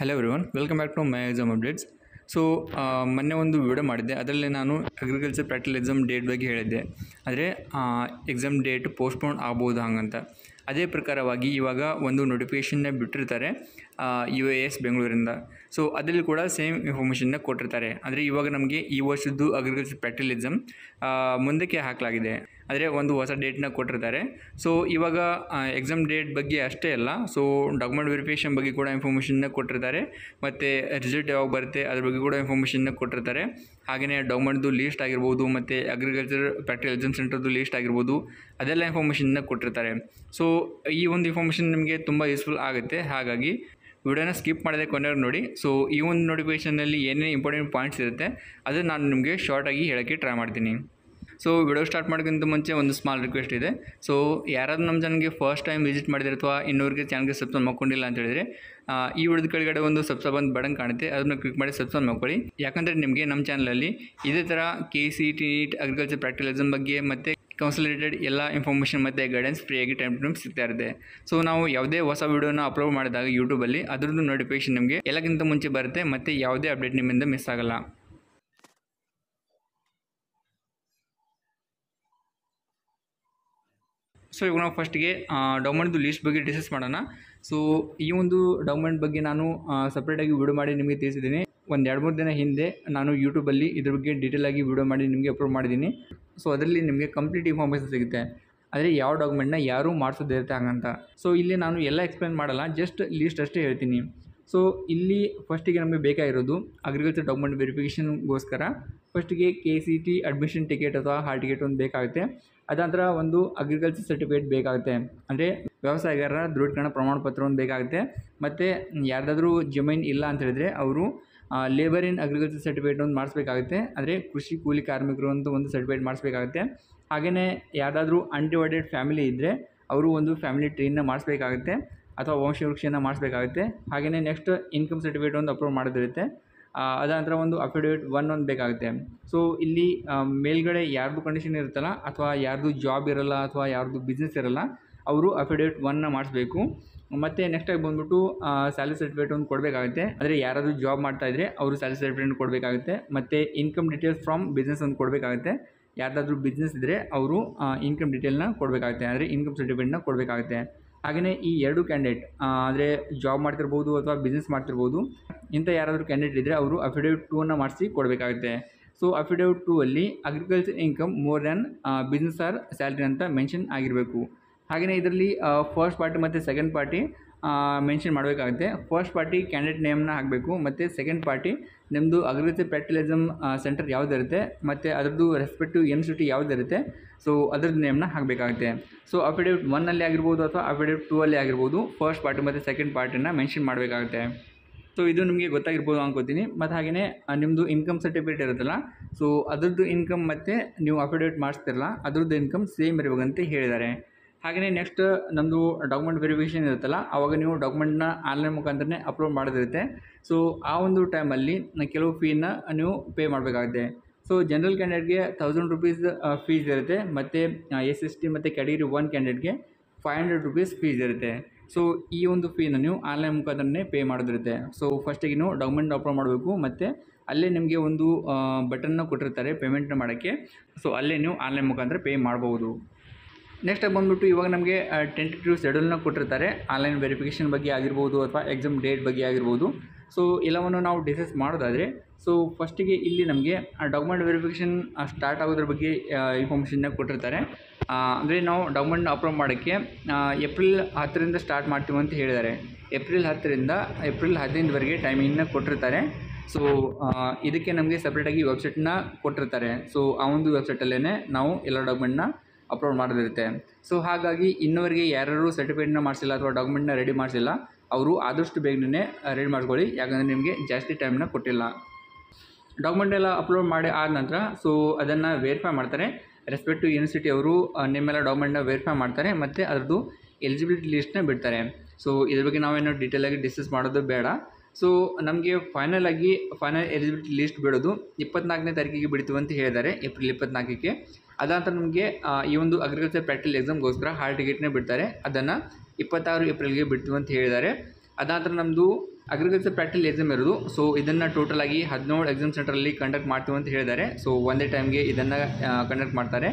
hello everyone welcome back to my exam updates so ಮೊನ್ನೆ ಒಂದು video ಮಾಡಿದ್ದೆ ಅದರಲ್ಲಿ ನಾನು ಅಗ್ರಿಕಲ್ಚರ್ ಪ್ರಾಕ್ಟಿಕಲ್ ಎಕ್ಸಾಮ್ ಡೇಟ್ ಬಗ್ಗೆ ಹೇಳಿದ್ದೆ ಆದರೆ ಎಕ್ಸಾಮ್ ಡೇಟ್ ಪೋಸ್ಟ್ಪೋನ್ ಆಗ್ಬೋದು ಹಾಗಂತ ಅದೇ ಪ್ರಕಾರವಾಗಿ ಇವಾಗ ಒಂದು ನೋಟಿಫಿಕೇಷನ್ನ ಬಿಟ್ಟಿರ್ತಾರೆ ಯು ಎ ಎಸ್ ಬೆಂಗಳೂರಿಂದ ಸೊ ಅದರಲ್ಲಿ ಕೂಡ ಸೇಮ್ ಇನ್ಫಾರ್ಮೇಷನ್ನ ಕೊಟ್ಟಿರ್ತಾರೆ ಅಂದರೆ ಇವಾಗ ನಮಗೆ ಈ ವರ್ಷದ್ದು ಅಗ್ರಿಕಲ್ಚರ್ ಪ್ರಾಕ್ಟಿಕಲ್ ಎಕ್ಸಾಮ್ ಮುಂದಕ್ಕೆ ಹಾಕಲಾಗಿದೆ ಆದರೆ ಒಂದು ಹೊಸ ಡೇಟ್ನ ಕೊಟ್ಟಿರ್ತಾರೆ ಸೊ ಇವಾಗ ಎಕ್ಸಾಮ್ ಡೇಟ್ ಬಗ್ಗೆ ಅಷ್ಟೇ ಅಲ್ಲ ಸೊ ಡಾಕ್ಯುಮೆಂಟ್ ವೆರಿಫಿಕೇಷನ್ ಬಗ್ಗೆ ಕೂಡ ಇನ್ಫಾರ್ಮೇಷನ್ನ ಕೊಟ್ಟಿರ್ತಾರೆ ಮತ್ತು ರಿಸಲ್ಟ್ ಯಾವಾಗ ಬರುತ್ತೆ ಅದ್ರ ಬಗ್ಗೆ ಕೂಡ ಇನ್ಫಾರ್ಮೇಷನ್ನ ಕೊಟ್ಟಿರ್ತಾರೆ ಹಾಗೆಯೇ ಡಾಕ್ಯುಮೆಂಟ್ದು ಲೀಸ್ಟ್ ಆಗಿರ್ಬೋದು ಮತ್ತು ಅಗ್ರಿಕಲ್ಚರ್ ಪ್ರಾಕ್ಟಿಕಲ್ ಎಕ್ಸಾಮ್ ಸೆಂಟರ್ದು ಲೀಸ್ಟ್ ಆಗಿರ್ಬೋದು ಅದೆಲ್ಲ ಇನ್ಫಾರ್ಮೇಷನ್ನ ಕೊಟ್ಟಿರ್ತಾರೆ ಸೊ ಈ ಒಂದು ಇನ್ಫಾರ್ಮೇಷನ್ ನಿಮಗೆ ತುಂಬ ಯೂಸ್ಫುಲ್ ಆಗುತ್ತೆ ಹಾಗಾಗಿ ವಿಡಿಯೋನ ಸ್ಕಿಪ್ ಮಾಡಿದೆ ಕೊನೆಯವ್ರು ನೋಡಿ ಸೊ ಈ ಒಂದು ನೋಟಿಫಿಕೇಷನಲ್ಲಿ ಏನೇನು ಇಂಪಾರ್ಟೆಂಟ್ ಪಾಯಿಂಟ್ಸ್ ಇರುತ್ತೆ ಅದನ್ನು ನಾನು ನಿಮಗೆ ಶಾರ್ಟಾಗಿ ಹೇಳೋಕ್ಕೆ ಟ್ರೈ ಮಾಡ್ತೀನಿ ಸೊ ವಿಡಿಯೋ ಸ್ಟಾರ್ಟ್ ಮಾಡೋಕ್ಕಿಂತ ಮುಂಚೆ ಒಂದು ಸ್ಮಾಲ್ ರಿಕ್ವೆಸ್ಟ್ ಇದೆ ಸೊ ಯಾರಾದರೂ ನಮ್ಮ ಜನಗೆ ಫಸ್ಟ್ ಟೈಮ್ ವಿಸಿಟ್ ಮಾಡಿದರೆ ಅಥವಾ ಇನ್ನೂರಿಗೆ ಚಾನಲ್ಗೆ ಸಬ್ಸ್ಕ್ರೈಬ್ ಮಾಡ್ಕೊಂಡಿಲ್ಲ ಅಂತ ಹೇಳಿದ್ರೆ ಈ ವಿಡಿಯೋದ ಕೆಳಗಡೆ ಒಂದು ಸಬ್ಸ್ಕ್ರೈಬ್ ಅಂತ ಬಟನ್ ಕಾಣುತ್ತೆ ಅದನ್ನು ಕ್ಲಿಕ್ ಮಾಡಿ ಸಬ್ಸ್ಕ್ರೈಬ್ ಮಾಡ್ಕೊಳ್ಳಿ ಯಾಕಂದರೆ ನಿಮಗೆ ನಮ್ಮ ಚಾನಲಲ್ಲಿ ಇದೇ ಥರ K C T NEET agriculture practical exam ಬಗ್ಗೆ ಮತ್ತು ಕೌನ್ಸಿಲ್ ರಿಲೇಟೆಡ್ ಎಲ್ಲ ಇನ್ಫಾರ್ಮೇಷನ್ ಮತ್ತು ಗೈಡೆನ್ಸ್ ಫ್ರೀಯಾಗಿ ಟೈಮ್ ಟು ಟೈಮ್ ಸಿಗ್ತಾ ಇರುತ್ತೆ ಸೊ ನಾವು ಯಾವುದೇ ಹೊಸ ವಿಡಿಯೋನ ಅಪ್ಲೋಡ್ ಮಾಡಿದಾಗ ಯೂಟ್ಯೂಬಲ್ಲಿ ಅದರದ್ದು ನೋಟಿಫಿಕೇಶನ್ ನಿಮಗೆ ಎಲ್ಲಕ್ಕಿಂತ ಮುಂಚೆ ಬರುತ್ತೆ ಮತ್ತು ಯಾವುದೇ ಅಪ್ಡೇಟ್ ನಿಮ್ಮಿಂದ ಮಿಸ್ ಆಗಲ್ಲ ಸೊ ಇವಾಗ ನಾವು ಫಸ್ಟಿಗೆ ಡಾಕ್ಯುಮೆಂಟ್ದು ಲೀಸ್ಟ್ ಬಗ್ಗೆ ಡಿಸ್ಕಸ್ ಮಾಡೋಣ ಸೊ ಈ ಒಂದು ಡಾಕ್ಯುಮೆಂಟ್ ಬಗ್ಗೆ ನಾನು ಸಪ್ರೇಟಾಗಿ ವಿಡಿಯೋ ಮಾಡಿ ನಿಮಗೆ ತಿಳಿಸಿದ್ದೀನಿ ಒಂದು ಎರಡು ಮೂರು ದಿನ ಹಿಂದೆ ನಾನು ಯೂಟ್ಯೂಬಲ್ಲಿ ಇದ್ರ ಬಗ್ಗೆ ಡೀಟೇಲಾಗಿ ವಿಡಿಯೋ ಮಾಡಿ ನಿಮಗೆ ಅಪ್ಲೋಡ್ ಮಾಡಿದ್ದೀನಿ ಸೊ ಅದರಲ್ಲಿ ನಿಮಗೆ ಕಂಪ್ಲೀಟ್ ಇನ್ಫಾರ್ಮೇಷನ್ ಸಿಗುತ್ತೆ ಆದರೆ ಯಾವ ಡಾಕ್ಯುಮೆಂಟ್ನ ಯಾರೂ ಮಾಡಿಸೋದಿರುತ್ತೆ ಹಾಗಂತ ಸೊ ಇಲ್ಲಿ ನಾನು ಎಲ್ಲ ಎಕ್ಸ್ಪ್ಲೇನ್ ಮಾಡಲ್ಲ ಜಸ್ಟ್ ಲೀಸ್ಟ್ ಅಷ್ಟೇ ಹೇಳ್ತೀನಿ ಸೊ ಇಲ್ಲಿ ಫಸ್ಟಿಗೆ ನಮಗೆ ಬೇಕಾಗಿರೋದು ಅಗ್ರಿಕಲ್ಚರ್ ಡಾಕ್ಯುಮೆಂಟ್ ವೆರಿಫಿಕೇಷನ್ಗೋಸ್ಕರ ಫಸ್ಟಿಗೆ K C T admission ticket ಅಥವಾ ಹಾಲ್ ಟಿಕೆಟ್ ಒಂದು ಬೇಕಾಗುತ್ತೆ ಅದಾದ್ರ ಒಂದು ಅಗ್ರಿಕಲ್ಚರ್ ಸರ್ಟಿಫಿಕೇಟ್ ಬೇಕಾಗುತ್ತೆ ಅಂದರೆ ವ್ಯವಸಾಯಗಾರರ ದೃಢೀಕರಣ ಪ್ರಮಾಣಪತ್ರ ಒಂದು ಬೇಕಾಗುತ್ತೆ ಮತ್ತು ಯಾರ್ದಾದ್ರೂ ಜಮೀನು ಇಲ್ಲ ಅಂತ ಹೇಳಿದ್ರೆ ಅವರು ಲೇಬರ್ ಇನ್ ಅಗ್ರಿಕಲ್ಚರ್ ಸರ್ಟಿಫಿಕೇಟ್ ಒಂದು ಮಾಡಿಸ್ಬೇಕಾಗುತ್ತೆ ಅಂದರೆ ಕೃಷಿ ಕೂಲಿ ಕಾರ್ಮಿಕರು ಅಂತ ಒಂದು ಸರ್ಟಿಫಿಕೇಟ್ ಮಾಡಿಸ್ಬೇಕಾಗುತ್ತೆ ಹಾಗೆಯೇ ಯಾರ್ದಾದ್ರೂ ಅನ್ಡಿವೈಡೆಡ್ ಫ್ಯಾಮಿಲಿ ಇದ್ದರೆ ಅವರು ಒಂದು ಫ್ಯಾಮಿಲಿ ಟ್ರೀನ ಮಾಡಿಸ್ಬೇಕಾಗುತ್ತೆ ಅಥವಾ ವಂಶವೃಕ್ಷೆಯನ್ನು ಮಾಡಿಸ್ಬೇಕಾಗುತ್ತೆ ಹಾಗೆಯೇ ನೆಕ್ಸ್ಟ್ ಇನ್ಕಮ್ ಸರ್ಟಿಫಿಕೇಟ್ ಒಂದು ಅಪ್ರೂವ್ ಮಾಡೋದಿರುತ್ತೆ ನಂತರ ಒಂದು ಅಫಿಡೇವಿಟ್ ಒನ್ ಒಂದು ಬೇಕಾಗುತ್ತೆ ಸೊ ಇಲ್ಲಿ ಮೇಲ್ಗಡೆ ಯಾರ್ದು ಕಂಡೀಷನ್ ಇರುತ್ತಲ್ಲ ಅಥವಾ ಯಾರ್ದು ಜಾಬ್ ಇರಲ್ಲ ಅಥವಾ ಯಾರ್ದು ಬಿಸ್ನೆಸ್ ಇರಲ್ಲ ಅವರು ಅಫಿಡವಿಟ್ ಒನ್ನ ಮಾಡಿಸ್ಬೇಕು ಮತ್ತು ನೆಕ್ಸ್ಟಾಗಿ ಬಂದುಬಿಟ್ಟು ಸ್ಯಾಲರಿ ಸರ್ಟಿಫಿಕೇಟ್ ಒಂದು ಕೊಡಬೇಕಾಗುತ್ತೆ ಅಂದರೆ ಯಾರಾದರೂ ಜಾಬ್ ಮಾಡ್ತಾಯಿದ್ರೆ ಅವರು ಸ್ಯಾಲರಿ ಸರ್ಟಿಫಿಕೇಟ್ ಕೊಡಬೇಕಾಗುತ್ತೆ ಮತ್ತು ಇನ್ಕಮ್ ಡೀಟೇಲ್ಸ್ ಫ್ರಮ್ ಬಿಸ್ನೆಸ್ ಒಂದು ಕೊಡಬೇಕಾಗುತ್ತೆ ಯಾರ್ದಾದ್ರೂ ಬಿಸ್ನೆಸ್ ಇದ್ದರೆ ಅವರು ಇನ್ಕಮ್ ಡೀಟೇಲ್ನ ಕೊಡಬೇಕಾಗುತ್ತೆ ಅಂದರೆ ಇನ್ಕಮ್ ಸರ್ಟಿಫಿಕೇಟ್ನ ಕೊಡಬೇಕಾಗುತ್ತೆ ಹಾಗೆಯೇ ಈ ಎರಡು ಕ್ಯಾಂಡಿಡೇಟ್ ಅಂದರೆ ಜಾಬ್ ಮಾಡ್ತಿರ್ಬೋದು ಅಥವಾ ಬಿಸ್ನೆಸ್ ಮಾಡ್ತಿರ್ಬೋದು ಇಂಥ ಯಾರಾದರೂ ಕ್ಯಾಂಡಿಡೇಟ್ ಇದ್ದರೆ ಅವರು ಅಫಿಡೇವಿಟ್ ಅನ್ನು ಮಾಡಿಸಿ ಕೊಡಬೇಕಾಗುತ್ತೆ ಸೊ ಅಫಿಡೇವಿಟ್ ಟೂ ಅಲ್ಲಿ agriculture income more than business or salary ಅಂತ ಮೆನ್ಷನ್ ಆಗಿರಬೇಕು ಹಾಗೆಯೇ ಇದರಲ್ಲಿ ಫಸ್ಟ್ ಪಾರ್ಟಿ ಮತ್ತು ಸೆಕೆಂಡ್ ಪಾರ್ಟಿ ಮೆನ್ಷನ್ ಮಾಡಬೇಕಾಗುತ್ತೆ ಫಸ್ಟ್ ಪಾರ್ಟಿ ಕ್ಯಾಂಡಿಡೇಟ್ ನೇಮ್ನ ಹಾಕಬೇಕು ಮತ್ತು ಸೆಕೆಂಡ್ ಪಾರ್ಟಿ ನಿಮ್ಮದು ಅಗ್ರತೆ ಪ್ಯಾಟಿಲಿಸಮ್ ಸೆಂಟರ್ ಯಾವುದಿರುತ್ತೆ ಮತ್ತು ಅದರದ್ದು ರೆಸ್ಪೆಕ್ಟಿವ್ ಸಿಟಿ ಯಾವುದಿರುತ್ತೆ ಸೊ ಅದ್ರದ್ದು ನೇಮ್ನ ಹಾಕಬೇಕಾಗುತ್ತೆ ಸೊ ಅಫಿಡೇವಿಟ್ ಒನ್ನಲ್ಲಿ ಆಗಿರ್ಬೋದು ಅಥವಾ ಅಫಿಡೇವಿಟ್ ಟೂ ಅಲ್ಲಿ ಆಗಿರ್ಬೋದು ಫಸ್ಟ್ ಪಾರ್ಟಿ ಮತ್ತು ಸೆಕೆಂಡ್ ಪಾರ್ಟಿನ ಮೆನ್ಷನ್ ಮಾಡಬೇಕಾಗುತ್ತೆ ಸೊ ಇದು ನಿಮಗೆ ಗೊತ್ತಾಗಿರ್ಬೋದು ಅನ್ಕೋತೀನಿ ಮತ್ತು ಹಾಗೆಯೇ ನಿಮ್ಮದು ಇನ್ಕಮ್ ಸರ್ಟಿಫಿಕೇಟ್ ಇರುತ್ತಲ್ಲ ಸೊ ಅದ್ರದ್ದು ಇನ್ಕಮ್ ಮತ್ತು ನೀವು ಅಫಿಡೇವಿಟ್ ಮಾಡಿಸ್ತಿರಲ್ಲ ಅದ್ರದ್ದು ಇನ್ಕಮ್ ಸೇಮ್ ಇರಬೇಕಂತ ಹೇಳಿದ್ದಾರೆ ಹಾಗೆಯೇ ನೆಕ್ಸ್ಟ್ ನಮ್ಮದು ಡಾಕ್ಯುಮೆಂಟ್ ವೆರಿಫಿಕೇಷನ್ ಇರುತ್ತಲ್ಲ ಆವಾಗ ನೀವು ಡಾಕ್ಯುಮೆಂಟನ್ನ ಆನ್ಲೈನ್ ಮುಖಾಂತರನೇ ಅಪ್ಲೋಡ್ ಮಾಡೋದಿರುತ್ತೆ ಸೊ ಆ ಒಂದು ಟೈಮಲ್ಲಿ ಕೆಲವು ಫೀನ ನೀವು ಪೇ ಮಾಡಬೇಕಾಗುತ್ತೆ ಸೊ ಜನರಲ್ ಕ್ಯಾಂಡಿಡೇಟ್ಗೆ ಥೌಸಂಡ್ ರುಪೀಸ್ ಫೀಸ್ ಇರುತ್ತೆ ಮತ್ತು ಎಸ್ ಎಸ್ ಟಿ ಮತ್ತು ಕ್ಯಾಟಗರಿ ಒನ್ ಕ್ಯಾಂಡಿಡೇಟ್ಗೆ ಫೈವ್ ಹಂಡ್ರೆಡ್ ರುಪೀಸ್ ಫೀಸ್ ಇರುತ್ತೆ ಸೊ ಈ ಒಂದು ಫೀನ ನೀವು ಆನ್ಲೈನ್ ಮುಖಾಂತರನೇ ಪೇ ಮಾಡೋದಿರುತ್ತೆ ಸೊ ಫಸ್ಟಿಗೆ ನೀವು ಡಾಕ್ಯುಮೆಂಟ್ ಅಪ್ಲೋಡ್ ಮಾಡಬೇಕು ಮತ್ತು ಅಲ್ಲೇ ನಿಮಗೆ ಒಂದು ಬಟನ್ನ ಕೊಟ್ಟಿರ್ತಾರೆ ಪೇಮೆಂಟ್ನ ಮಾಡೋಕ್ಕೆ ಸೊ ಅಲ್ಲೇ ನೀವು ಆನ್ಲೈನ್ ಮುಖಾಂತರ ಪೇ ಮಾಡ್ಬೋದು ನೆಕ್ಸ್ಟ್ ಬಂದುಬಿಟ್ಟು ಇವಾಗ ನಮಗೆ ಟೆಂಟೇಟಿವ್ ಶೆಡ್ಯೂಲ್ನ ಕೊಟ್ಟಿರ್ತಾರೆ ಆನ್ಲೈನ್ ವೆರಿಫಿಕೇಷನ್ ಬಗ್ಗೆ ಆಗಿರ್ಬೋದು ಅಥವಾ ಎಕ್ಸಾಮ್ ಡೇಟ್ ಬಗ್ಗೆ ಆಗಿರ್ಬೋದು ಸೊ ಎಲ್ಲವನ್ನು ನಾವು ಡಿಸೈಸ್ ಮಾಡೋದಾದರೆ ಸೊ ಫಸ್ಟಿಗೆ ಇಲ್ಲಿ ನಮಗೆ ಡಾಕ್ಯುಮೆಂಟ್ ವೆರಿಫಿಕೇಷನ್ ಸ್ಟಾರ್ಟ್ ಆಗೋದ್ರ ಬಗ್ಗೆ ಇನ್ಫಾರ್ಮೇಷನ್ನ ಕೊಟ್ಟಿರ್ತಾರೆ ಅಂದರೆ ನಾವು ಡಾಕ್ಯುಮೆಂಟ್ ಅಪ್ರೂವ್ ಮಾಡೋಕ್ಕೆ ಏಪ್ರಿಲ್ ಹತ್ತರಿಂದ ಸ್ಟಾರ್ಟ್ ಮಾಡ್ತೀವಿ ಅಂತ ಹೇಳಿದ್ದಾರೆ ಏಪ್ರಿಲ್ ಹತ್ತರಿಂದ ಏಪ್ರಿಲ್ ಹದಿನೈದವರೆಗೆ ಟೈಮಿಂಗನ್ನ ಕೊಟ್ಟಿರ್ತಾರೆ ಸೊ ಇದಕ್ಕೆ ನಮಗೆ ಸಪ್ರೇಟಾಗಿ ವೆಬ್ಸೈಟ್ನ ಕೊಟ್ಟಿರ್ತಾರೆ ಸೊ ಆ ಒಂದು ವೆಬ್ಸೈಟಲ್ಲೇ ನಾವು ಎಲ್ಲ ಡಾಕ್ಯುಮೆಂಟ್ನ ಅಪ್ಲೋಡ್ ಮಾಡೋದಿರುತ್ತೆ ಸೊ ಹಾಗಾಗಿ ಇನ್ನೂವರೆಗೆ ಯಾರ್ಯಾರು ಸರ್ಟಿಫಿಕೇಟ್ನ ಮಾಡಿಸಿಲ್ಲ ಅಥವಾ ಡಾಕ್ಯುಮೆಂಟ್ನ ರೆಡಿ ಮಾಡಿಸಿಲ್ಲ ಅವರು ಆದಷ್ಟು ಬೇಗನೆ ರೆಡಿ ಮಾಡ್ಕೊಳ್ಳಿ ಯಾಕಂದರೆ ನಿಮಗೆ ಜಾಸ್ತಿ ಟೈಮ್ನ ಕೊಟ್ಟಿಲ್ಲ ಡಾಕ್ಯುಮೆಂಟ್ ಎಲ್ಲ ಅಪ್ಲೋಡ್ ಮಾಡಿ ಆದ ನಂತರ ಸೊ ಅದನ್ನು ವೆರಿಫೈ ಮಾಡ್ತಾರೆ ರೆಸ್ಪೆಕ್ಟ್ ಟು ಯೂನಿವರ್ಸಿಟಿ ಅವರು ನಿಮ್ಮೆಲ್ಲ ಡಾಕ್ಯುಮೆಂಟ್ನ ವೆರಿಫೈ ಮಾಡ್ತಾರೆ ಮತ್ತು ಅದರದ್ದು ಎಲಿಜಿಬಿಲಿಟಿ ಲಿಸ್ಟ್ನ ಬಿಡ್ತಾರೆ ಸೊ ಇದ್ರ ಬಗ್ಗೆ ನಾವೇನು ಡೀಟೇಲಾಗಿ ಡಿಸ್ಕಸ್ ಮಾಡೋದು ಬೇಡ ಸೊ ನಮಗೆ ಫೈನಲ್ ಆಗಿ ಫೈನಲ್ ಎಲಿಜಿಬಿಲಿಟಿ ಲಿಸ್ಟ್ ಬಿಡೋದು ಇಪ್ಪತ್ನಾಲ್ಕನೇ ತಾರೀಕಿಗೆ ಬಿಡ್ತೀವಿ ಅಂತ ಹೇಳಿದ್ದಾರೆ ಏಪ್ರಿಲ್ ಇಪ್ಪತ್ನಾಲ್ಕಕ್ಕೆ ಅದಾದ್ರೆ ನಮಗೆ ಈ ಒಂದು ಅಗ್ರಿಕಲ್ಚರ್ ಪ್ರಾಕ್ಟಿಕಲ್ ಎಕ್ಸಾಮ್ಗೋಸ್ಕರ ಹಾಲ್ ಟಿಕೆಟ್ನೇ ಬಿಡ್ತಾರೆ ಅದನ್ನು ಇಪ್ಪತ್ತಾರು ಏಪ್ರಿಲ್ಗೆ ಬಿಡ್ತೀವಿ ಅಂತ ಹೇಳಿದ್ದಾರೆ ಅದಾದ್ರೆ ನಮ್ಮದು ಅಗ್ರಿಕಲ್ಚರ್ ಪ್ರಾಕ್ಟಿಕಲ್ ಎಕ್ಸಾಮ್ ಇರೋದು ಸೊ ಇದನ್ನು ಟೋಟಲ್ ಆಗಿ ಹದಿನೇಳು ಎಕ್ಸಾಮ್ ಸೆಂಟ್ರಲ್ಲಿ ಕಂಡಕ್ಟ್ ಮಾಡ್ತೀವಿ ಅಂತ ಹೇಳಿದ್ದಾರೆ ಸೊ ಒಂದೇ ಟೈಮ್ಗೆ ಇದನ್ನು ಕಂಡಕ್ಟ್ ಮಾಡ್ತಾರೆ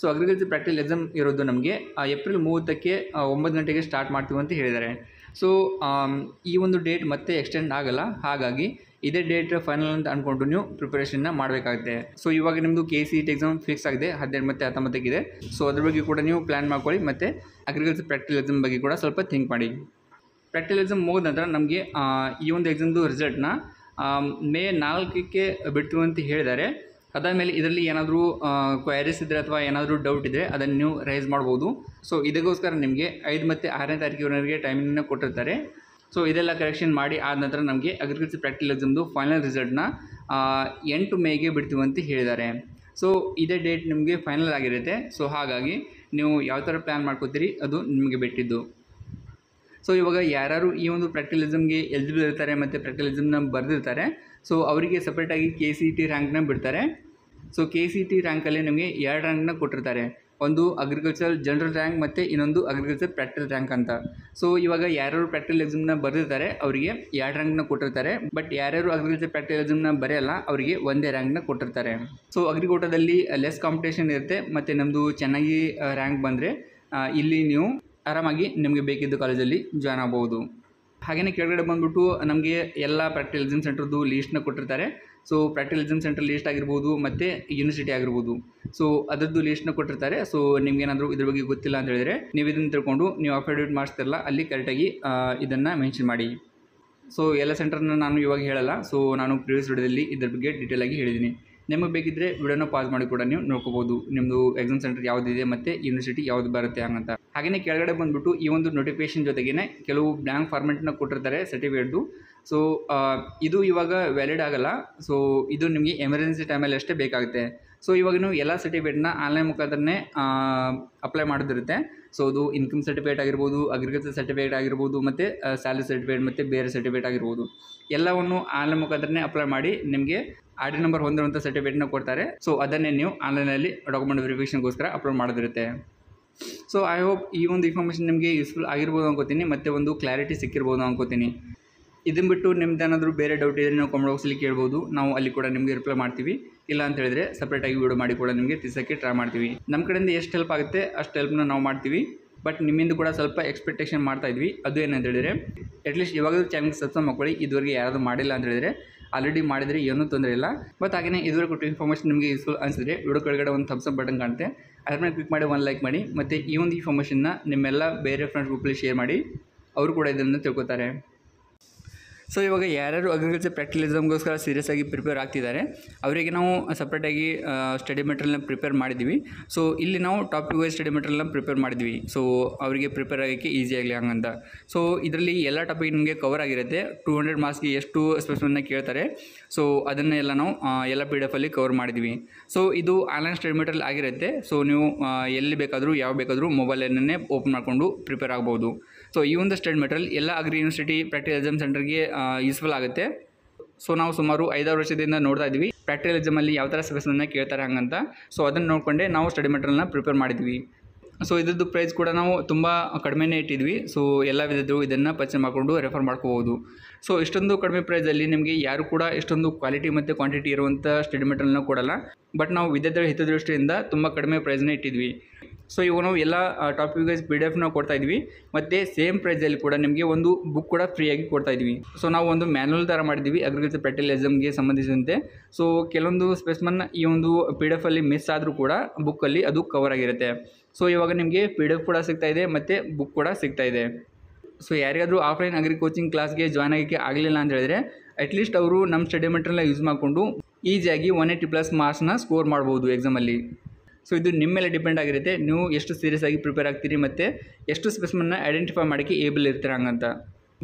ಸೊ ಅಗ್ರಿಕಲ್ಚರ್ ಪ್ರಾಕ್ಟಿಕಲ್ ಎಕ್ಸಾಮ್ ಇರೋದು ನಮಗೆ ಏಪ್ರಿಲ್ ಮೂವತ್ತಕ್ಕೆ ಒಂಬತ್ತು ಗಂಟೆಗೆ ಸ್ಟಾರ್ಟ್ ಮಾಡ್ತೀವಿ ಅಂತ ಹೇಳಿದ್ದಾರೆ ಸೊ ಈ ಒಂದು ಡೇಟ್ ಮತ್ತೆ ಎಕ್ಸ್ಟೆಂಡ್ ಆಗಲ್ಲ ಹಾಗಾಗಿ ಇದೇ ಡೇಟ್ ಫೈನಲ್ ಅಂತ ಅಂದ್ಕೊಂಡು ನೀವು ಪ್ರಿಪರೇಷನ್ನ ಮಾಡಬೇಕಾಗುತ್ತೆ ಸೊ ಇವಾಗ ನಿಮ್ಮದು K C ET exam fix ಆಗಿದೆ ಹದಿನೆಂಟು ಮತ್ತು ಹತ್ತೊಂಬತ್ತಕ್ಕಿದೆ ಸೊ ಅದ್ರ ಬಗ್ಗೆ ಕೂಡ ನೀವು ಪ್ಲ್ಯಾನ್ ಮಾಡ್ಕೊಳ್ಳಿ ಮತ್ತು ಅಗ್ರಿಕಲ್ಚರ್ ಪ್ರಾಕ್ಟಿಕಲ್ ಬಗ್ಗೆ ಕೂಡ ಸ್ವಲ್ಪ ಥಿಂಕ್ ಮಾಡಿ ಪ್ರಾಕ್ಟಿಕಲ್ ಎಕ್ಸಾಮ್ ಮುಗಿದ ನಂತರ ನಮಗೆ ಈ ಒಂದು ಎಕ್ಸಾಮ್ದು ರಿಸಲ್ಟ್ನ ಮೇ ನಾಲ್ಕಕ್ಕೆ ಬಿಡ್ತೀವಿ ಅಂತ ಹೇಳಿದ್ದಾರೆ ಅದಾದಮೇಲೆ ಇದರಲ್ಲಿ ಏನಾದರೂ ಕ್ವೈರೀಸ್ ಇದ್ದರೆ ಅಥವಾ ಏನಾದರೂ ಡೌಟ್ ಇದ್ದರೆ ಅದನ್ನು ನೀವು ರೈಸ್ ಮಾಡ್ಬೋದು ಸೊ ಇದಕ್ಕೋಸ್ಕರ ನಿಮಗೆ ಐದು ಮತ್ತು ಆರನೇ ತಾರೀಕಿನವರೆಗೆ ಟೈಮಿಂಗ್ನ ಕೊಟ್ಟಿರ್ತಾರೆ ಸೊ ಇದೆಲ್ಲ ಕರೆಕ್ಷನ್ ಮಾಡಿ ಆದ ನಂತರ ನಮಗೆ ಅಗ್ರಿಕಲ್ಚರ್ ಪ್ರಾಕ್ಟಿಕಲ್ ಎಕ್ಸಾಮ್ದು ಫೈನಲ್ ರಿಸಲ್ಟ್ನ ಎಂಟು ಮೇಗೆ ಬಿಡ್ತೀವಿ ಅಂತ ಹೇಳಿದ್ದಾರೆ ಸೊ ಇದೇ ಡೇಟ್ ನಿಮಗೆ ಫೈನಲ್ ಆಗಿರುತ್ತೆ ಸೊ ಹಾಗಾಗಿ ನೀವು ಯಾವ ಥರ ಪ್ಲ್ಯಾನ್ ಮಾಡ್ಕೋತೀರಿ ಅದು ನಿಮಗೆ ಬಿಟ್ಟಿದ್ದು ಸೊ ಇವಾಗ ಯಾರು ಈ ಒಂದು ಪ್ರಾಕ್ಟಿಕಲಿಸಮ್ಗೆ ಎಲಿಜಿಬಲ್ ಇರ್ತಾರೆ ಮತ್ತು ಎಕ್ಸಾಮ್ನ ಬರೆದಿರ್ತಾರೆ ಸೊ ಅವರಿಗೆ ಸಪ್ರೇಟಾಗಿ ಕೆ ಸಿ ಟಿ ರ್ಯಾಂಕ್ನ ಬಿಡ್ತಾರೆ ಸೊ ಕೆ ಸಿ ಟಿ ರ್ಯಾಂಕಲ್ಲಿ ನಿಮಗೆ ಎರಡು ರ್ಯಾಂಕ್ನ ಕೊಟ್ಟಿರ್ತಾರೆ ಒಂದು ಅಗ್ರಿಕಲ್ಚರ್ ಜನ್ರಲ್ ರ್ಯಾಂಕ್ ಮತ್ತು ಇನ್ನೊಂದು ಅಗ್ರಿಕಲ್ಚರ್ ಪ್ರಾಕ್ಟಿಕಲ್ ರ್ಯಾಂಕ್ ಅಂತ ಸೊ ಇವಾಗ ಯಾರ್ಯಾರು ಪ್ರಾಕ್ಟಿಕಲ್ ಎಕ್ಸಾಮ್ನ ಬರೆದಿರ್ತಾರೆ ಅವರಿಗೆ ಎರಡು ರ್ಯಾಂಕ್ನ ಕೊಟ್ಟಿರ್ತಾರೆ ಬಟ್ ಯಾರ್ಯಾರು ಅಗ್ರಿಕಲ್ಚರ್ ಪ್ರಾಕ್ಟಿಕಲ್ ಎಕ್ಸಾಮ್ನ ಬರೆಯಲ್ಲ ಅವರಿಗೆ ಒಂದೇ ರ್ಯಾಂಕ್ನ ಕೊಟ್ಟಿರ್ತಾರೆ ಸೊ ಅಗ್ರಿಕೋಟದಲ್ಲಿ ಲೆಸ್ ಕಾಂಪಿಟೇಷನ್ ಇರುತ್ತೆ ಮತ್ತು ನಮ್ಮದು ಚೆನ್ನಾಗಿ ರ್ಯಾಂಕ್ ಬಂದರೆ ಇಲ್ಲಿ ನೀವು ಆರಾಮಾಗಿ ನಿಮಗೆ ಬೇಕಿದ್ದ ಕಾಲೇಜಲ್ಲಿ ಜಾಯ್ನ್ ಆಗ್ಬೋದು ಹಾಗೆಯೇ ಕೆಳಗಡೆ ಬಂದ್ಬಿಟ್ಟು ನಮಗೆ ಎಲ್ಲ ಪ್ರಾಕ್ಟಿಕಲ್ ಎಕ್ಸಾಮ್ ಸೆಂಟ್ರದ್ದು ಲೀಸ್ಟ್ನ ಕೊಟ್ಟಿರ್ತಾರೆ ಸೊ ಎಕ್ಸಾಮ್ ಸೆಂಟರ್ ಲೀಸ್ಟ್ ಆಗಿರ್ಬೋದು ಮತ್ತು ಯೂನಿವರ್ಸಿಟಿ ಆಗಿರ್ಬೋದು ಸೊ ಅದರದ್ದು ಲೀಸ್ಟ್ನ ಕೊಟ್ಟಿರ್ತಾರೆ ಸೊ ಏನಾದರೂ ಇದ್ರ ಬಗ್ಗೆ ಗೊತ್ತಿಲ್ಲ ಅಂತ ಹೇಳಿದರೆ ನೀವು ಇದನ್ನು ತಿಳ್ಕೊಂಡು ನೀವು ಅಫಿಡವಿಟ್ ಮಾಡಿಸ್ತಿರಲ್ಲ ಅಲ್ಲಿ ಕರೆಕ್ಟಾಗಿ ಇದನ್ನು ಮೆನ್ಷನ್ ಮಾಡಿ ಸೊ ಎಲ್ಲ ಸೆಂಟರ್ನ ನಾನು ಇವಾಗ ಹೇಳಲ್ಲ ಸೊ ನಾನು ಪ್ರೀವಿಯಸ್ ವಿಡಿಯೋದಲ್ಲಿ ಇದ್ರ ಬಗ್ಗೆ ಡೀಟೇಲ್ ಆಗಿ ಹೇಳಿದ್ದೀನಿ ನಿಮಗೆ ಬೇಕಿದ್ದರೆ ವಿಡಿಯೋನ ಪಾಸ್ ಮಾಡಿ ಕೂಡ ನೀವು ನೋಡ್ಕೋಬೋದು ನಿಮ್ಮದು ಎಕ್ಸಾಮ್ ಸೆಂಟರ್ ಯಾವುದಿದೆ ಮತ್ತು ಯೂನಿವರ್ಸಿಟಿ ಯಾವುದು ಬರುತ್ತೆ ಹಂಗಂತ ಹಾಗೆಯೇ ಕೆಳಗಡೆ ಬಂದುಬಿಟ್ಟು ಈ ಒಂದು ನೋಟಿಫಿಕೇಶನ್ ಜೊತೆಗೇ ಕೆಲವು ಬ್ಯಾಂಕ್ ಫಾರ್ಮೆಟ್ನ ಕೊಟ್ಟಿರ್ತಾರೆ ಸರ್ಟಿಫಿಕೇಟ್ದು ಸೊ ಇದು ಇವಾಗ ವ್ಯಾಲಿಡ್ ಆಗಲ್ಲ ಸೊ ಇದು ನಿಮಗೆ ಎಮರ್ಜೆನ್ಸಿ ಟೈಮಲ್ಲಿ ಅಷ್ಟೇ ಬೇಕಾಗುತ್ತೆ ಸೊ ಇವಾಗ ನೀವು ಎಲ್ಲ ಸರ್ಟಿಫಿಕೇಟ್ನ ಆನ್ಲೈನ್ ಮುಖಾಂತರನೇ ಅಪ್ಲೈ ಮಾಡೋದಿರುತ್ತೆ ಸೊ ಅದು ಇನ್ಕಮ್ ಸರ್ಟಿಫಿಕೇಟ್ ಆಗಿರ್ಬೋದು ಅಗ್ರಿಕಲ್ಚರ್ ಸರ್ಟಿಫಿಕೇಟ್ ಆಗಿರ್ಬೋದು ಮತ್ತು ಸ್ಯಾಲರಿ ಸರ್ಟಿಫಿಕೇಟ್ ಮತ್ತು ಬೇರೆ ಸರ್ಟಿಫಿಕೇಟ್ ಆಗಿರ್ಬೋದು ಎಲ್ಲವನ್ನು ಆನ್ಲೈನ್ ಮುಖಾಂತರನೇ ಅಪ್ಲೈ ಮಾಡಿ ನಿಮಗೆ ಆರ್ ಡಿ ನಂಬರ್ ಹೊಂದಿರುವಂಥ ಸರ್ಟಿಫಿಕೇಟ್ನ ಕೊಡ್ತಾರೆ ಸೊ ಅದನ್ನೇ ನೀವು ಆನ್ಲೈನಲ್ಲಿ ಡಾಕ್ಯುಮೆಂಟ್ ವೆರಿಫಿಕೇಷನ್ಗೋಸ್ಕರ ಅಪ್ಲೋಡ್ ಮಾಡೋದಿರುತ್ತೆ ಸೊ ಐ ಹೋಪ್ ಈ ಒಂದು ಇನ್ಫಾರ್ಮೇಷನ್ ನಿಮಗೆ ಯೂಸ್ಫುಲ್ ಆಗಿರ್ಬೋದು ಅನ್ಕೋತೀನಿ ಮತ್ತು ಒಂದು ಕ್ಲಾರಿಟಿ ಸಿಕ್ಕಿರ್ಬೋದು ಅನ್ಕೋತೀನಿ ಇದನ್ನು ಬಿಟ್ಟು ನಿಮ್ದು ಏನಾದರೂ ಬೇರೆ ಡೌಟ್ ಇದ್ದರೆ ನೀವು ಕಮೆಂಟ್ ಬಾಕ್ಸಲ್ಲಿ ಕೇಳ್ಬೋದು ನಾವು ಅಲ್ಲಿ ಕೂಡ ನಿಮಗೆ ರಿಪ್ಲೈ ಮಾಡ್ತೀವಿ ಇಲ್ಲ ಅಂತ ಹೇಳಿದರೆ ಸಪ್ರೇಟಾಗಿ ವೀಡಿಯೋ ಮಾಡಿ ಕೂಡ ನಿಮಗೆ ತಿಸಕ್ಕೆ ಟ್ರೈ ಮಾಡ್ತೀವಿ ನಮ್ಮ ಕಡೆಯಿಂದ ಎಷ್ಟು ಹೆಲ್ಪ್ ಆಗುತ್ತೆ ಅಷ್ಟು ಹೆಲ್ಪ್ನ ನಾವು ಮಾಡ್ತೀವಿ ಬಟ್ ನಿಮ್ಮಿಂದ ಕೂಡ ಸ್ವಲ್ಪ ಎಕ್ಸ್ಪೆಕ್ಟೇಷನ್ ಮಾಡ್ತಾ ಇದ್ವಿ ಅದು ಏನಂತ ಹೇಳಿದರೆ ಅಟ್ಲೀಸ್ಟ್ ಇವಾಗಲೂ ಚಾನಲ್ಗೆ ಸಬ್ಸ್ಕ್ರೈಬ್ ಮಾಡ್ಕೊಳ್ಳಿ ಇದುವರೆಗೆ ಯಾರಾದರೂ ಮಾಡಿಲ್ಲ ಅಂತ ಹೇಳಿದರೆ ಆಲ್ರೆಡಿ ಮಾಡಿದರೆ ಏನೂ ತೊಂದರೆ ಇಲ್ಲ ಬಟ್ ಹಾಗೆಯೇ ಇದುವರೆಗೆ ಕೊಟ್ಟು ಇನ್ಫಾರ್ಮೇಷನ್ ನಿಮಗೆ ಯೂಸ್ಫುಲ್ ಅನಿಸಿದ್ರೆ ವಿಡಿಯೋ ಕೆಳಗಡೆ ಒಂದು ಥಮ್ಸ್ ಅಪ್ ಬಟನ್ ಕಾಣುತ್ತೆ ಅದ್ರ ಮೇಲೆ ಕ್ಲಿಕ್ ಮಾಡಿ ಒಂದು ಲೈಕ್ ಮಾಡಿ ಮತ್ತು ಈ ಒಂದು ಇನ್ಫಾರ್ಮೇಷನ್ನ ನಿಮ್ಮೆಲ್ಲ ಬೇರೆ ಫ್ರೆಂಡ್ಸ್ ಗ್ರೂಪಲ್ಲಿ ಶೇರ್ ಮಾಡಿ ಅವರು ಕೂಡ ಇದನ್ನು ತಿಳ್ಕೊತಾರೆ ಸೊ ಇವಾಗ ಯಾರ್ಯಾರು ಅಗ್ರಿಕಲ್ಚರ್ ಪ್ರಾಕ್ಟಿಕಲಿಸಮ್ಗೋಸ್ಕರ ಸೀರಿಯಸ್ ಆಗಿ ಪ್ರಿಪೇರ್ ಆಗ್ತಿದ್ದಾರೆ ಅವರಿಗೆ ನಾವು ಸಪ್ರೇಟಾಗಿ ಸ್ಟಡಿ ಮೆಟೀರಿಯಲ್ನ ಪ್ರಿಪೇರ್ ಮಾಡಿದ್ವಿ ಸೊ ಇಲ್ಲಿ ನಾವು ಟಾಪಿಕ್ ವೈಸ್ ಸ್ಟಡಿ ಮೆಟೀರಿಯಲ್ನ ಪ್ರಿಪೇರ್ ಮಾಡಿದ್ವಿ ಸೊ ಅವರಿಗೆ ಪ್ರಿಪೇರ್ ಆಗೋಕ್ಕೆ ಈಸಿ ಆಗಲಿ ಹಂಗಂತ ಸೊ ಇದರಲ್ಲಿ ಎಲ್ಲ ಟಾಪಿಕ್ ನಿಮಗೆ ಕವರ್ ಆಗಿರುತ್ತೆ ಟೂ ಹಂಡ್ರೆಡ್ ಮಾರ್ಕ್ಸ್ಗೆ ಎಷ್ಟು ಸ್ಪೆಷಲ್ನ ಕೇಳ್ತಾರೆ ಸೊ ಅದನ್ನೆಲ್ಲ ನಾವು ಎಲ್ಲ ಪಿ ಡಿ ಎಫಲ್ಲಿ ಕವರ್ ಮಾಡಿದ್ವಿ ಸೊ ಇದು ಆನ್ಲೈನ್ ಸ್ಟಡಿ ಮೆಟೀರಿಯಲ್ ಆಗಿರುತ್ತೆ ಸೊ ನೀವು ಎಲ್ಲಿ ಬೇಕಾದರೂ ಯಾವ ಬೇಕಾದರೂ ಮೊಬೈಲನ್ನೇ ಓಪನ್ ಮಾಡಿಕೊಂಡು ಪ್ರಿಪೇರ್ ಆಗ್ಬೋದು ಸೊ ಈ ಒಂದು ಸ್ಟಡಿ ಮೆಟೀರಿಯಲ್ ಎಲ್ಲ ಅಗ್ರಿ ಯೂನಿವರ್ಸಿಟಿ ಪ್ರಾಕ್ಟಿಕಲ್ ಎಕ್ಸಾಮ್ ಸೆಂಟರ್ಗೆ ಯೂಸ್ಫುಲ್ ಆಗುತ್ತೆ ಸೊ ನಾವು ಸುಮಾರು ಐದಾರು ವರ್ಷದಿಂದ ನೋಡ್ತಾ ಇದ್ವಿ ಪ್ರಾಕ್ಟಿಕಲ್ ಎಕ್ಸಾಮಲ್ಲಿ ಯಾವ ಥರ ಸೆಲೆಕ್ಷನ್ನ ಕೇಳ್ತಾರೆ ಹಂಗಂತ ಸೊ ಅದನ್ನು ನೋಡಿಕೊಂಡೆ ನಾವು ಸ್ಟಡಿ ಮೆಟೀರಿಯಲ್ನ ಪ್ರಿಪೇರ್ ಮಾಡಿದ್ವಿ ಸೊ ಇದ್ರದ್ದು ಪ್ರೈಸ್ ಕೂಡ ನಾವು ತುಂಬ ಕಡಿಮೆನೇ ಇಟ್ಟಿದ್ವಿ ಸೊ ಎಲ್ಲ ವಿಧದ್ದು ಇದನ್ನು ಪರ್ಚೇಸ್ ಮಾಡಿಕೊಂಡು ರೆಫರ್ ಮಾಡ್ಕೋಬೋದು ಸೊ ಇಷ್ಟೊಂದು ಕಡಿಮೆ ಪ್ರೈಸಲ್ಲಿ ನಿಮಗೆ ಯಾರು ಕೂಡ ಇಷ್ಟೊಂದು ಕ್ವಾಲಿಟಿ ಮತ್ತು ಕ್ವಾಂಟಿಟಿ ಇರುವಂಥ ಸ್ಟಡಿ ಮೆಟೀರಿಯಲ್ನ ಕೊಡಲ್ಲ ಬಟ್ ನಾವು ವಿದ್ಯಾರ್ಥಿಗಳ ಹಿತದೃಷ್ಟಿಯಿಂದ ತುಂಬ ಕಡಿಮೆ ಪ್ರೈಸ್ನೇ ಇಟ್ಟಿದ್ವಿ ಸೊ ಇವಾಗ ನಾವು ಎಲ್ಲ ಟಾಪಿಕ್ ಪಿ ಡಿ ಎಫ್ನ ಕೊಡ್ತಾ ಇದ್ವಿ ಮತ್ತು ಸೇಮ್ ಪ್ರೈಸಲ್ಲಿ ಕೂಡ ನಿಮಗೆ ಒಂದು ಬುಕ್ ಕೂಡ ಫ್ರೀಯಾಗಿ ಕೊಡ್ತಾ ಇದ್ವಿ ಸೊ ನಾವು ಒಂದು ಮ್ಯಾನ್ಯಲ್ ಥರ ಮಾಡಿದ್ವಿ ಅಗ್ರಿಕಲ್ಚರ್ ಗೆ ಸಂಬಂಧಿಸಿದಂತೆ ಸೊ ಕೆಲವೊಂದು ಸ್ಪೆಸ್ಮನ್ನ ಈ ಒಂದು ಪಿ ಡಿ ಎಫಲ್ಲಿ ಮಿಸ್ ಆದರೂ ಕೂಡ ಬುಕ್ಕಲ್ಲಿ ಅದು ಕವರ್ ಆಗಿರುತ್ತೆ ಸೊ ಇವಾಗ ನಿಮಗೆ ಪಿ ಡಿ ಎಫ್ ಕೂಡ ಸಿಗ್ತಾ ಇದೆ ಮತ್ತು ಬುಕ್ ಕೂಡ ಸಿಗ್ತಾ ಇದೆ ಸೊ ಯಾರಿಗಾದರೂ ಆಫ್ಲೈನ್ ಅಗ್ರಿ ಕೋಚಿಂಗ್ ಕ್ಲಾಸ್ಗೆ ಜಾಯ್ನ್ ಆಗೋಕ್ಕೆ ಆಗಲಿಲ್ಲ ಅಂತ ಹೇಳಿದ್ರೆ ಅಟ್ಲೀಸ್ಟ್ ಅವರು ನಮ್ಮ ಸ್ಟಡಿ ಮೆಟೀರಿಯಲ್ ಯೂಸ್ ಮಾಡಿಕೊಂಡು ಈಸಿಯಾಗಿ ಒನ್ ಏಯ್ಟಿ ಪ್ಲಸ್ ಮಾರ್ಕ್ಸ್ನ ಸ್ಕೋರ್ ಮಾಡ್ಬೋದು ಎಕ್ಸಾಮಲ್ಲಿ ಸೊ ಇದು ನಿಮ್ಮ ಮೇಲೆ ಡಿಪೆಂಡ್ ಆಗಿರುತ್ತೆ ನೀವು ಎಷ್ಟು ಸೀರಿಯಸ್ ಆಗಿ ಪ್ರಿಪೇರ್ ಆಗ್ತೀರಿ ಮತ್ತು ಎಷ್ಟು ಸ್ಪೆಸ್ಮನ್ನ ಐಡೆಂಟಿಫೈ ಮಾಡೋಕ್ಕೆ ಏಬಲ್ ಇರ್ತೀರ ಹಂಗಂತ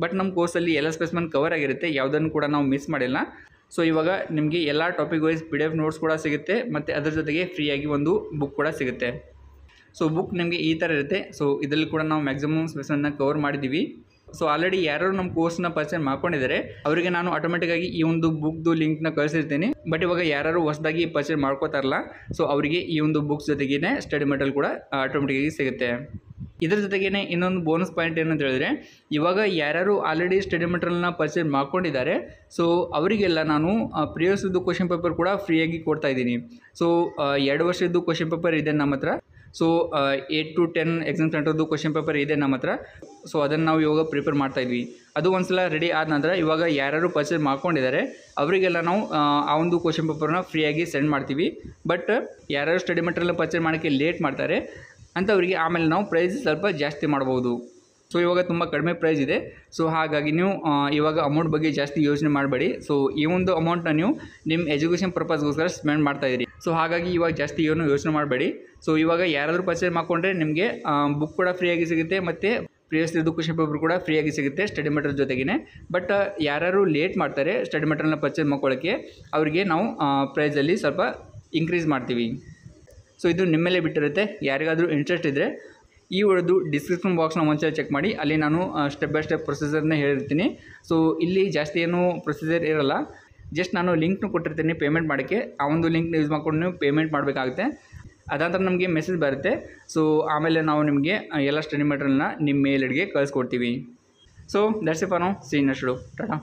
ಬಟ್ ನಮ್ಮ ಕೋರ್ಸಲ್ಲಿ ಎಲ್ಲ ಸ್ಪೆಸ್ಮನ್ ಕವರ್ ಆಗಿರುತ್ತೆ ಯಾವುದನ್ನು ಕೂಡ ನಾವು ಮಿಸ್ ಮಾಡಿಲ್ಲ ಸೊ ಇವಾಗ ನಿಮಗೆ ಎಲ್ಲ topic wise P D F notes ಕೂಡ ಸಿಗುತ್ತೆ ಮತ್ತು ಅದರ ಜೊತೆಗೆ ಫ್ರೀಯಾಗಿ ಒಂದು ಬುಕ್ ಕೂಡ ಸಿಗುತ್ತೆ ಸೊ ಬುಕ್ ನಿಮಗೆ ಈ ಥರ ಇರುತ್ತೆ ಸೊ ಇದರಲ್ಲಿ ಕೂಡ ನಾವು ಮ್ಯಾಕ್ಸಿಮಮ್ ಸ್ಪೆಸ್ಮನ್ನ ಕವರ್ ಮಾಡಿದ್ದೀವಿ ಸೊ ಆಲ್ರೆಡಿ ಯಾರು ನಮ್ಮ ಕೋರ್ಸ್ನ ಪರ್ಚೇಸ್ ಮಾಡ್ಕೊಂಡಿದ್ದಾರೆ ಅವರಿಗೆ ನಾನು ಆಟೋಮೆಟಿಕ್ಕಾಗಿ ಈ ಒಂದು ಬುಕ್ದು ಲಿಂಕ್ನ ಕಳಿಸಿರ್ತೀನಿ ಬಟ್ ಇವಾಗ ಯಾರು ಹೊಸದಾಗಿ ಪರ್ಚೇಸ್ ಮಾಡ್ಕೋತಾರಲ್ಲ ಸೊ ಅವರಿಗೆ ಈ ಒಂದು ಬುಕ್ಸ್ ಜೊತೆಗೇ ಸ್ಟಡಿ ಮೆಟೀರಿಯಲ್ ಕೂಡ ಆಟೋಮೆಟಿಕ್ಕಾಗಿ ಸಿಗುತ್ತೆ ಇದ್ರ ಜೊತೆಗೇ ಇನ್ನೊಂದು ಬೋನಸ್ ಪಾಯಿಂಟ್ ಏನಂತ ಹೇಳಿದ್ರೆ ಇವಾಗ ಯಾರ್ಯಾರು ಆಲ್ರೆಡಿ ಸ್ಟಡಿ ಮೆಟೀರಿಯಲ್ನ ಪರ್ಚೇಸ್ ಮಾಡ್ಕೊಂಡಿದ್ದಾರೆ ಸೊ ಅವರಿಗೆಲ್ಲ ನಾನು ಪ್ರಿಯರ್ಸಿದ್ದು ಕ್ವಶನ್ ಪೇಪರ್ ಕೂಡ ಫ್ರೀಯಾಗಿ ಕೊಡ್ತಾ ಇದ್ದೀನಿ ಸೊ ಎರಡು ವರ್ಷದ್ದು ಕ್ವಶನ್ ಪೇಪರ್ ಇದೆ ನಮ್ಮ ಹತ್ರ so eight to ten exam ಸೆಂಟರ್ದು ಕ್ವಶನ್ ಪೇಪರ್ ಇದೆ ನಮ್ಮ ಹತ್ರ ಸೊ ಅದನ್ನು ನಾವು ಇವಾಗ ಪ್ರಿಪೇರ್ ಮಾಡ್ತಾಯಿದ್ವಿ ಅದು ಒಂದ್ಸಲ ರೆಡಿ ಆದ ನಂತರ ಇವಾಗ ಯಾರ್ಯಾರು ಪರ್ಚೇಸ್ ಮಾಡ್ಕೊಂಡಿದ್ದಾರೆ ಅವರಿಗೆಲ್ಲ ನಾವು ಆ ಒಂದು ಕ್ವಶನ್ ಪೇಪರ್ನ ಫ್ರೀಯಾಗಿ ಸೆಂಡ್ ಮಾಡ್ತೀವಿ ಬಟ್ ಯಾರ್ಯಾರು ಸ್ಟಡಿ ಮೆಟೀರಿಯಲ್ ಪರ್ಚೇಸ್ ಮಾಡೋಕ್ಕೆ ಲೇಟ್ ಮಾಡ್ತಾರೆ ಅಂಥವರಿಗೆ ಆಮೇಲೆ ನಾವು ಪ್ರೈಸ್ ಸ್ವಲ್ಪ ಜಾಸ್ತಿ ಮಾಡ್ಬೋದು ಸೊ ಇವಾಗ ತುಂಬ ಕಡಿಮೆ ಪ್ರೈಸ್ ಇದೆ ಸೊ ಹಾಗಾಗಿ ನೀವು ಇವಾಗ ಅಮೌಂಟ್ ಬಗ್ಗೆ ಜಾಸ್ತಿ ಯೋಚನೆ ಮಾಡಬೇಡಿ ಸೊ ಈ ಒಂದು ಅಮೌಂಟನ್ನ ನೀವು ನಿಮ್ಮ ಎಜುಕೇಷನ್ ಪರ್ಪಸ್ಗೋಸ್ಕರ ಸ್ಪೆಂಡ್ ಮಾಡ್ತಾಯಿದ್ದೀರಿ ಸೊ ಹಾಗಾಗಿ ಇವಾಗ ಜಾಸ್ತಿ ಏನು ಯೋಚನೆ ಮಾಡಬೇಡಿ ಸೊ ಇವಾಗ ಯಾರಾದರೂ ಪರ್ಚೇಸ್ ಮಾಡಿಕೊಂಡ್ರೆ ನಿಮಗೆ ಬುಕ್ ಕೂಡ ಫ್ರೀಯಾಗಿ ಸಿಗುತ್ತೆ ಮತ್ತು ಪ್ರಿವಿಯಸ್ ಖುಷಿ ಪೇಪರ್ ಕೂಡ ಫ್ರೀಯಾಗಿ ಸಿಗುತ್ತೆ ಸ್ಟಡಿ ಮೆಟೀರಿಯಲ್ ಜೊತೆಗೇ ಬಟ್ ಯಾರು ಲೇಟ್ ಮಾಡ್ತಾರೆ ಸ್ಟಡಿ ಮೆಟೀರಿಯಲ್ನ ಪರ್ಚೇಸ್ ಮಾಡ್ಕೊಳ್ಳೋಕ್ಕೆ ಅವರಿಗೆ ನಾವು ಪ್ರೈಸಲ್ಲಿ ಸ್ವಲ್ಪ ಇನ್ಕ್ರೀಸ್ ಮಾಡ್ತೀವಿ ಸೊ ಇದು ನಿಮ್ಮಲ್ಲೇ ಬಿಟ್ಟಿರುತ್ತೆ ಯಾರಿಗಾದರೂ ಇಂಟ್ರೆಸ್ಟ್ ಇದ್ದರೆ ಈ ಒಳದು ಡಿಸ್ಕ್ರಿಪ್ಷನ್ ಬಾಕ್ಸ್ನ ಮುಂಚೆ ಚೆಕ್ ಮಾಡಿ ಅಲ್ಲಿ ನಾನು ಸ್ಟೆಪ್ ಬೈ ಸ್ಟೆಪ್ ಪ್ರೊಸೀಜರ್ನ ಹೇಳಿರ್ತೀನಿ ಸೊ ಇಲ್ಲಿ ಜಾಸ್ತಿ ಏನು ಪ್ರೊಸೀಜರ್ ಇರೋಲ್ಲ ಜಸ್ಟ್ ನಾನು ಲಿಂಕ್ನು ಕೊಟ್ಟಿರ್ತೀನಿ ಪೇಮೆಂಟ್ ಮಾಡೋಕ್ಕೆ ಆ ಒಂದು ಲಿಂಕ್ನ ಯೂಸ್ ಮಾಡ್ಕೊಂಡು ನೀವು ಪೇಮೆಂಟ್ ಮಾಡಬೇಕಾಗುತ್ತೆ ಅದಾದ್ರೆ ನಮಗೆ ಮೆಸೇಜ್ ಬರುತ್ತೆ ಸೊ ಆಮೇಲೆ ನಾವು ನಿಮಗೆ ಎಲ್ಲ ಸ್ಟಡಿ ಮೆಟೀರಿಯಲ್ನ ನಿಮ್ಮ ಅಡಿಗೆ ಕಳಿಸ್ಕೊಡ್ತೀವಿ ಸೊ ದಟ್ಸ್ ಇಫ್ ನಾವು ಸೀನ್ ಅಷ್ಟು ಟಾಟಾ